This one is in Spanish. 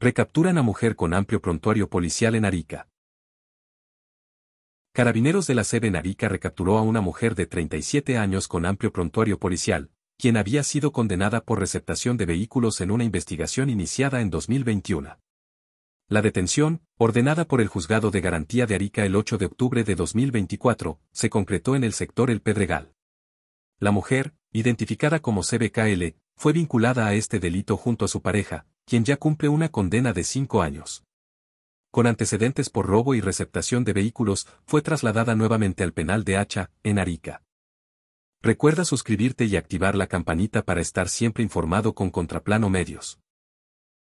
Recapturan a mujer con amplio prontuario policial en Arica. Carabineros de la sede en Arica recapturó a una mujer de 37 años con amplio prontuario policial, quien había sido condenada por receptación de vehículos en una investigación iniciada en 2021. La detención, ordenada por el Juzgado de Garantía de Arica el 8 de octubre de 2024, se concretó en el sector El Pedregal. La mujer, identificada como CBKL, fue vinculada a este delito junto a su pareja, quien ya cumple una condena de cinco años. Con antecedentes por robo y receptación de vehículos, fue trasladada nuevamente al penal de Hacha, en Arica. Recuerda suscribirte y activar la campanita para estar siempre informado con Contraplano Medios.